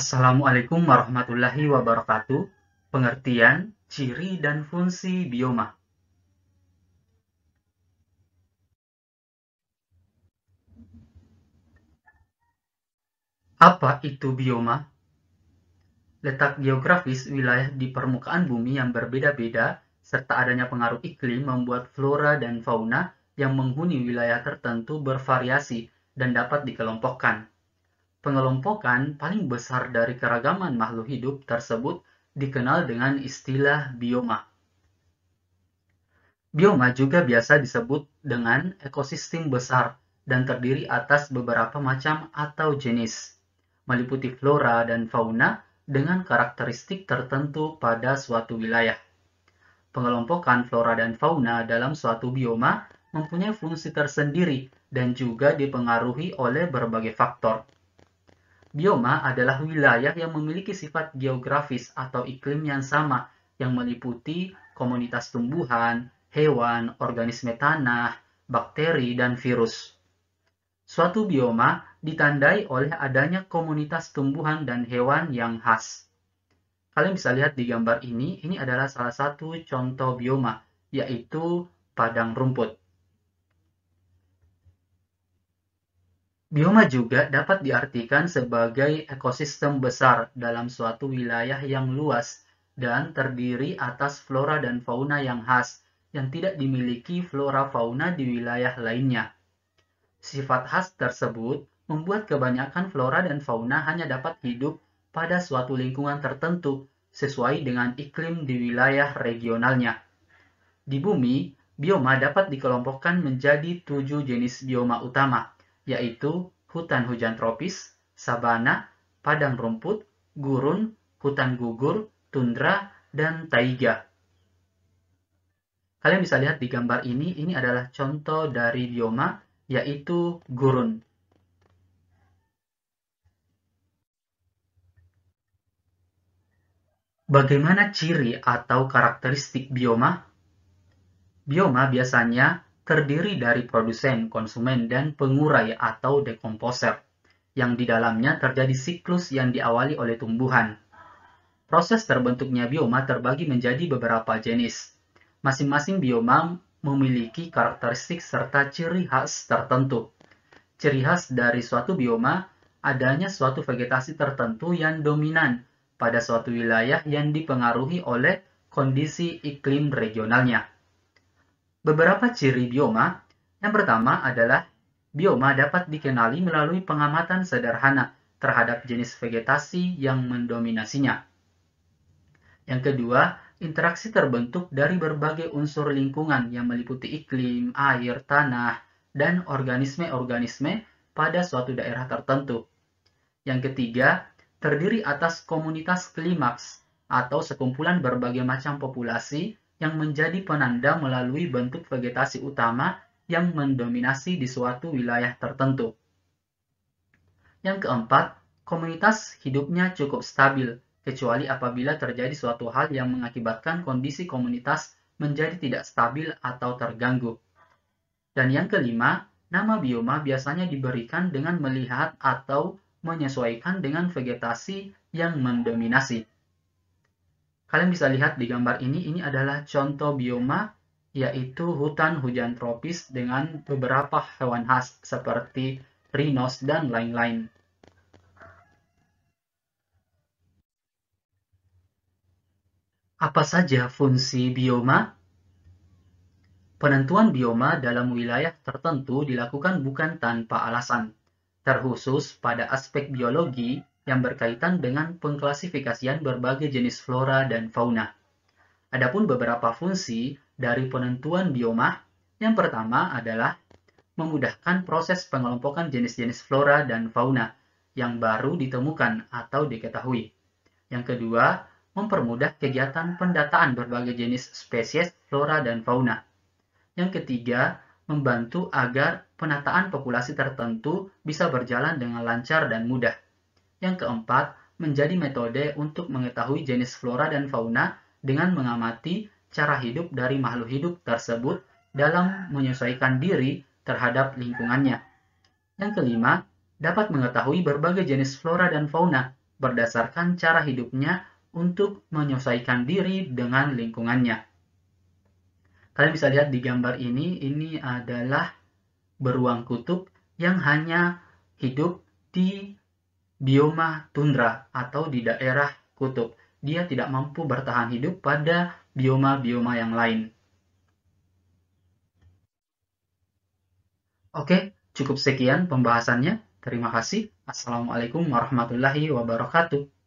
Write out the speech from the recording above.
Assalamualaikum warahmatullahi wabarakatuh. Pengertian, ciri dan fungsi bioma. Apa itu bioma? Letak geografis wilayah di permukaan bumi yang berbeda-beda serta adanya pengaruh iklim membuat flora dan fauna yang menghuni wilayah tertentu bervariasi dan dapat dikelompokkan. Pengelompokan paling besar dari keragaman makhluk hidup tersebut dikenal dengan istilah bioma. Bioma juga biasa disebut dengan ekosistem besar dan terdiri atas beberapa macam atau jenis, meliputi flora dan fauna dengan karakteristik tertentu pada suatu wilayah. Pengelompokan flora dan fauna dalam suatu bioma mempunyai fungsi tersendiri dan juga dipengaruhi oleh berbagai faktor. Bioma adalah wilayah yang memiliki sifat geografis atau iklim yang sama, yang meliputi komunitas tumbuhan, hewan, organisme tanah, bakteri, dan virus. Suatu bioma ditandai oleh adanya komunitas tumbuhan dan hewan yang khas. Kalian bisa lihat di gambar ini, ini adalah salah satu contoh bioma, yaitu padang rumput. Bioma juga dapat diartikan sebagai ekosistem besar dalam suatu wilayah yang luas dan terdiri atas flora dan fauna yang khas yang tidak dimiliki flora fauna di wilayah lainnya. Sifat khas tersebut membuat kebanyakan flora dan fauna hanya dapat hidup pada suatu lingkungan tertentu sesuai dengan iklim di wilayah regionalnya. Di bumi, bioma dapat dikelompokkan menjadi tujuh jenis bioma utama – yaitu hutan hujan tropis, sabana, padang rumput, gurun, hutan gugur, tundra, dan taiga. Kalian bisa lihat di gambar ini, ini adalah contoh dari bioma, yaitu gurun. Bagaimana ciri atau karakteristik bioma? Bioma biasanya terdiri dari produsen, konsumen, dan pengurai atau dekomposer, yang di dalamnya terjadi siklus yang diawali oleh tumbuhan. Proses terbentuknya bioma terbagi menjadi beberapa jenis. Masing-masing bioma memiliki karakteristik serta ciri khas tertentu. Ciri khas dari suatu bioma adanya suatu vegetasi tertentu yang dominan pada suatu wilayah yang dipengaruhi oleh kondisi iklim regionalnya. Beberapa ciri bioma yang pertama adalah bioma dapat dikenali melalui pengamatan sederhana terhadap jenis vegetasi yang mendominasinya. Yang kedua, interaksi terbentuk dari berbagai unsur lingkungan yang meliputi iklim, air, tanah, dan organisme-organisme pada suatu daerah tertentu. Yang ketiga, terdiri atas komunitas klimaks atau sekumpulan berbagai macam populasi yang menjadi penanda melalui bentuk vegetasi utama yang mendominasi di suatu wilayah tertentu. Yang keempat, komunitas hidupnya cukup stabil, kecuali apabila terjadi suatu hal yang mengakibatkan kondisi komunitas menjadi tidak stabil atau terganggu. Dan yang kelima, nama bioma biasanya diberikan dengan melihat atau menyesuaikan dengan vegetasi yang mendominasi. Kalian bisa lihat di gambar ini, ini adalah contoh bioma yaitu hutan hujan tropis dengan beberapa hewan khas seperti rhinos dan lain-lain. Apa saja fungsi bioma? Penentuan bioma dalam wilayah tertentu dilakukan bukan tanpa alasan, terkhusus pada aspek biologi yang berkaitan dengan pengklasifikasian berbagai jenis flora dan fauna. Adapun beberapa fungsi dari penentuan bioma, yang pertama adalah memudahkan proses pengelompokan jenis-jenis flora dan fauna yang baru ditemukan atau diketahui. Yang kedua, mempermudah kegiatan pendataan berbagai jenis spesies flora dan fauna. Yang ketiga, membantu agar penataan populasi tertentu bisa berjalan dengan lancar dan mudah. Yang keempat, menjadi metode untuk mengetahui jenis flora dan fauna dengan mengamati cara hidup dari makhluk hidup tersebut dalam menyesuaikan diri terhadap lingkungannya. Yang kelima, dapat mengetahui berbagai jenis flora dan fauna berdasarkan cara hidupnya untuk menyesuaikan diri dengan lingkungannya. Kalian bisa lihat di gambar ini, ini adalah beruang kutub yang hanya hidup di bioma tundra atau di daerah kutub. Dia tidak mampu bertahan hidup pada bioma-bioma yang lain. Oke, cukup sekian pembahasannya. Terima kasih. Assalamualaikum warahmatullahi wabarakatuh.